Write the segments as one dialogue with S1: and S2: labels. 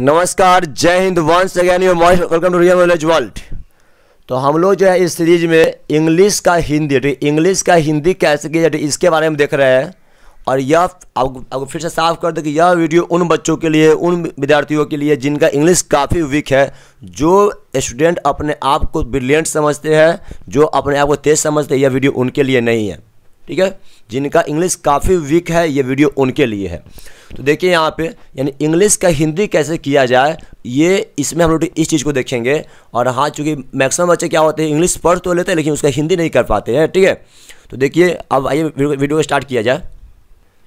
S1: नमस्कार जय हिंद once again you welcome to Real Knowledge World तो हम लोग जो है इस सीरीज में इंग्लिश का हिंदी इंग्लिश का हिंदी कैसे किया जाए इसके बारे में देख रहे हैं और यह आपको आपको फिर से साफ कर दो कि यह वीडियो उन बच्चों के लिए उन विद्यार्थियों के लिए जिनका इंग्लिश काफ़ी वीक है जो स्टूडेंट अपने आप को ब्रिलियंट समझते हैं जो अपने आप को तेज समझते हैं यह वीडियो उनके लिए नहीं है ठीक है जिनका इंग्लिश काफ़ी वीक है ये वीडियो उनके लिए है तो देखिए यहाँ पे यानी इंग्लिश का हिंदी कैसे किया जाए ये इसमें हम लोग तो इस चीज़ को देखेंगे और हाँ चूँकि मैक्सिमम बच्चे क्या होते हैं इंग्लिश पढ़ तो लेते हैं लेकिन उसका हिंदी नहीं कर पाते हैं ठीक है तो देखिए अब आइए वीडियो को स्टार्ट किया जाए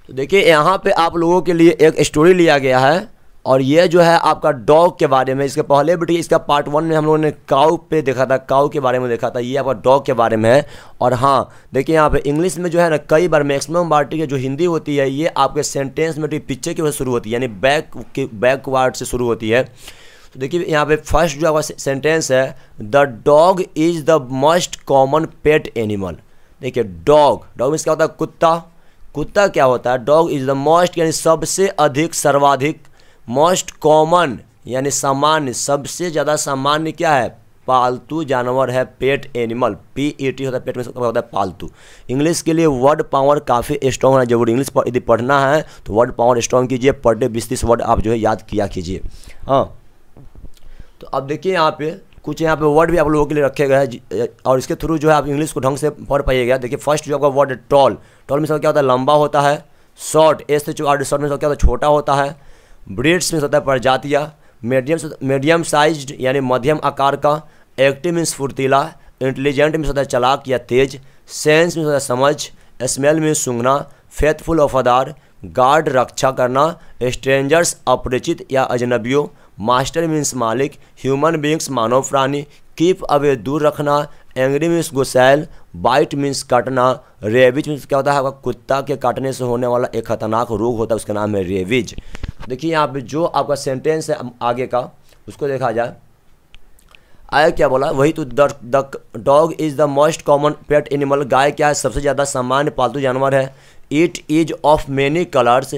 S1: तो देखिए यहाँ पे आप लोगों के लिए एक स्टोरी लिया गया है और ये जो है आपका डॉग के बारे में इसके पहले भी इसका पार्ट वन में हम लोगों ने काउ पे देखा था काउ के बारे में देखा था ये आपका डॉग के बारे में है और हाँ देखिए यहाँ पे इंग्लिश में जो है ना कई बार मैक्सिमम पार्टी की जो हिंदी होती है ये आपके सेंटेंस में भी पिक्चर की वजह शुरू होती है यानी बैक के बैकवर्ड से शुरू होती है तो देखिए यहाँ पे फर्स्ट जो आपका सेंटेंस है the dog is the most common pet animal देखिए डॉग डॉग इसका क्या होता है कुत्ता कुत्ता क्या होता है डॉग इज़ द मोस्ट यानी सबसे अधिक सर्वाधिक मोस्ट कॉमन यानी सामान्य सबसे ज़्यादा सामान्य क्या है पालतू जानवर है pet animal P E T होता है पेट में क्या होता है पालतू इंग्लिश के लिए वर्ड पावर काफ़ी स्ट्रॉन्ग होना जरूरी इंग्लिश पर यदि पढ़ना है तो वर्ड पावर स्ट्रॉन्ग कीजिए पर डे बीस तीस वर्ड आप जो है याद किया कीजिए हाँ तो अब देखिए यहाँ पे कुछ यहाँ पे वर्ड भी आप लोगों के लिए रखे गए हैं और इसके थ्रू जो है आप इंग्लिश को ढंग से पढ़ पाइएगा देखिए फर्स्ट जो आपका वर्ड टॉल टॉल में सब क्या होता है लंबा होता है शॉर्ट एस से आर शॉर्ट में सब क्या होता है छोटा होता है ब्रेड्स में सतह प्रजातियाँ मीडियम मीडियम साइज यानी मध्यम आकार का एक्टिव मीन्स फुर्तीला इंटेलिजेंट में सदा चलाक या तेज सेंस में सदा समझ स्मेल में सूंघना फेथफुल वफादार गार्ड रक्षा करना स्ट्रेंजर्स अपरिचित या अजनबियों मास्टर मीन्स मालिक ह्यूमन बींग्स मानव प्राणी कीप अवे दूर रखना एंग्री मीन्स गुसैल बाइट मीन्स काटना रेविज मीन्स क्या होता है आपका कुत्ता के काटने से होने वाला एक खतरनाक रोग होता है उसका नाम है रेविज देखिए यहाँ पे जो आपका सेंटेंस है आगे का उसको देखा जाए आया क्या बोला वही तो dog is the most common pet animal गाय क्या है सबसे ज़्यादा सामान्य पालतू जानवर है it is of many colours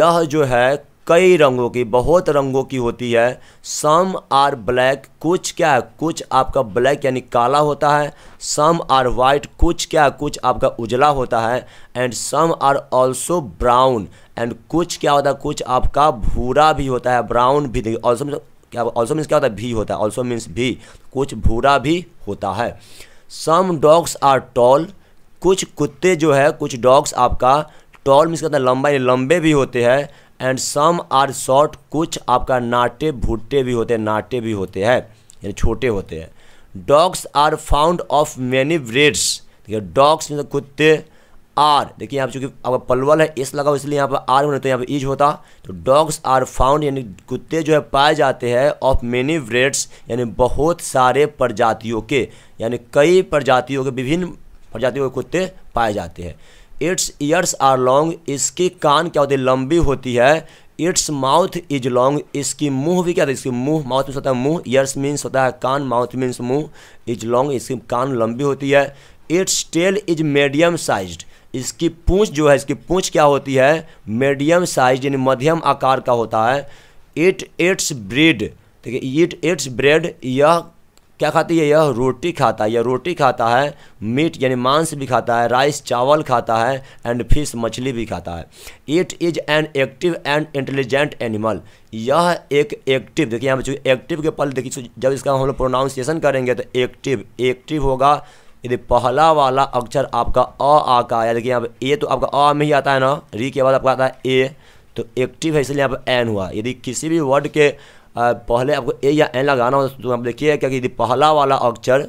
S1: यह जो है कई रंगों की बहुत रंगों की होती है सम आर ब्लैक कुछ क्या है कुछ आपका ब्लैक यानी काला होता है सम आर वाइट कुछ क्या है कुछ आपका उजला होता है and some are also brown and कुछ क्या होता है कुछ आपका भूरा भी होता है ब्राउन भी ऑल्सो मतलब क्या ऑल्सो मीन्स क्या होता है भी होता है ऑल्सो मीन्स भी कुछ भूरा भी होता है सम डॉग्स आर टॉल कुछ कुत्ते जो है कुछ डॉग्स आपका टॉल मीन्स क्या होता है लंबा लंबे भी होते हैं एंड सम आर शॉर्ट कुछ आपका नाटे भुट्टे भी होते हैं नाटे भी होते हैं यानी छोटे होते हैं dogs are found of many breeds देखिए डॉग्स मतलब कुत्ते आर देखिए यहाँ चूंकि आपका पलवल है एस लगा इसलिए यहाँ पर आर होने तो यहाँ पर ईज होता तो डॉग्स आर फाउंड यानी कुत्ते जो है पाए जाते हैं ऑफ मैनी ब्रेड्स यानी बहुत सारे प्रजातियों के यानी कई प्रजातियों के विभिन्न प्रजातियों के कुत्ते पाए जाते हैं इट्स ईयर्स आर लॉन्ग इसकी कान क्या होती है लंबी होती है इट्स माउथ इज लॉन्ग इसकी मुंह भी क्या था इसकी मुंह माउथ मीन्स होता है मुंह ईयर्स मीन्स होता है कान माउथ मीन्स मुंह इज लॉन्ग इसकी कान लंबी होती है its tail is medium size इसकी पूंछ जो है इसकी पूंछ क्या होती है मीडियम साइज यानी मध्यम आकार का होता है इट इट्स ब्रीड ठीक है इट इट्स ब्रेड यह क्या खाती है यह रोटी खाता है यह रोटी खाता है मीट यानी मांस भी खाता है राइस चावल खाता है एंड फिश मछली भी खाता है it is an active and intelligent animal यह एक एक्टिव देखिए यहाँ पे एक्टिव के पल देखिए जब इसका हम लोग प्रोनाउंसिएशन करेंगे तो एक्टिव एक्टिव होगा यदि पहला वाला अक्षर आपका अ आका आया देखिए यहाँ पर ए तो आपका अ में ही आता है ना री के बाद आपका आता है ए तो एक्टिव है इसलिए यहाँ पर एन हुआ यदि किसी भी वर्ड के पहले आपको ए या एन लगाना हो तो आप देखिए क्या यदि पहला वाला अक्षर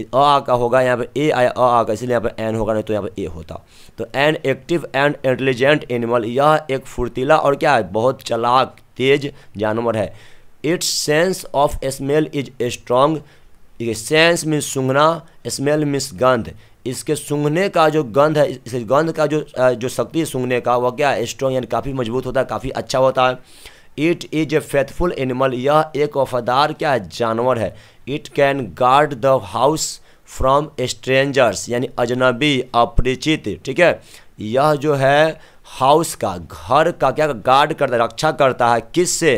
S1: अ आ का होगा यहाँ पर ए आया अ आ का इसलिए यहाँ पर एन होगा नहीं तो यहाँ पर ए होता तो an active and intelligent animal यह एक फुर्तीला और क्या है बहुत चलाक तेज जानवर है its sense of smell is strong sense means सूंघना स्मेल मीन्स गंध इसके सूंघने का जो गंध है इस गंध का जो जो शक्ति है सूंघने का वह क्या है स्ट्रॉन्ग यानी काफ़ी मजबूत होता है काफ़ी अच्छा होता है it is a faithful animal यह एक वफादार क्या जानवर है it can guard the house from strangers यानी अजनबी अपरिचित ठीक है यह जो है हाउस का घर का क्या गार्ड करता है रक्षा करता है किस से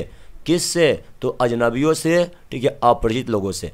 S1: किस से तो अजनबियों से ठीक है अपरिचित लोगों से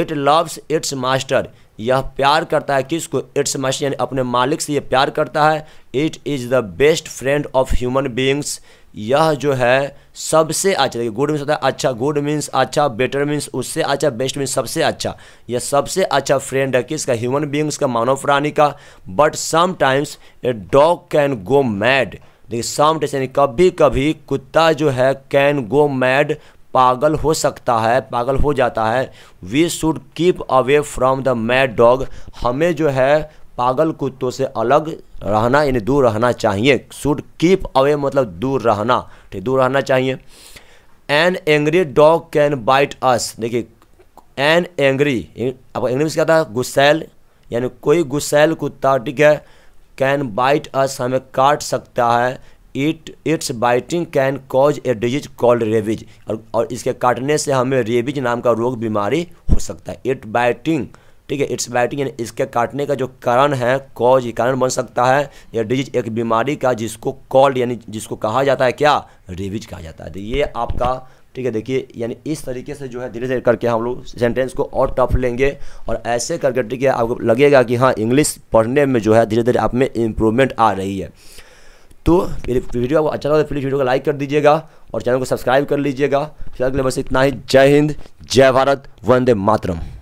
S1: इट लव्स इट्स मास्टर यह प्यार करता है किसको इट्स मास्टर यानी अपने मालिक से यह प्यार करता है it is the best friend of human beings यह जो है सबसे अच्छा देखिए गुड मीन्स होता है अच्छा गुड मीन्स अच्छा बेटर मीन्स उससे अच्छा बेस्ट मीन्स सबसे अच्छा यह सबसे अच्छा फ्रेंड है किसका ह्यूमन बींग्स का मानव प्राणी का but sometimes a dog can go mad देखिए समटाइम्स यानी कभी कभी कुत्ता जो है कैन गो मैड पागल हो सकता है पागल हो जाता है we should keep away from the mad dog हमें जो है पागल कुत्तों से अलग रहना यानी दूर रहना चाहिए शुड कीप अवे मतलब दूर रहना ठीक दूर रहना चाहिए an angry dog can bite us देखिए एन एंग्री आपको इंग्लिश क्या था गुस्सैल यानी कोई गुस्सैल कुत्ता ठीक है कैन बाइट अस हमें काट सकता है it its biting can cause a disease called rabies और, इसके काटने से हमें रेबिज नाम का रोग बीमारी हो सकता है इट बाइटिंग ठीक है इट्स बाइटिंग यानी इसके काटने का जो कारण है कॉज कारण बन सकता है या डिजीज एक बीमारी का जिसको कॉल्ड यानी जिसको कहा जाता है क्या रिविज कहा जाता है तो ये आपका ठीक है देखिए यानी इस तरीके से जो है धीरे धीरे करके हम लोग सेंटेंस को और टफ लेंगे और ऐसे करके ठीक है आपको लगेगा कि हाँ इंग्लिश पढ़ने में जो है धीरे धीरे आप में इम्प्रूवमेंट आ रही है तो वीडियो आपको अच्छा लगा तो प्लीज़ वीडियो को लाइक कर दीजिएगा और चैनल को सब्सक्राइब कर लीजिएगा फिलहाल के लिए बस इतना ही जय हिंद जय भारत वंदे मातरम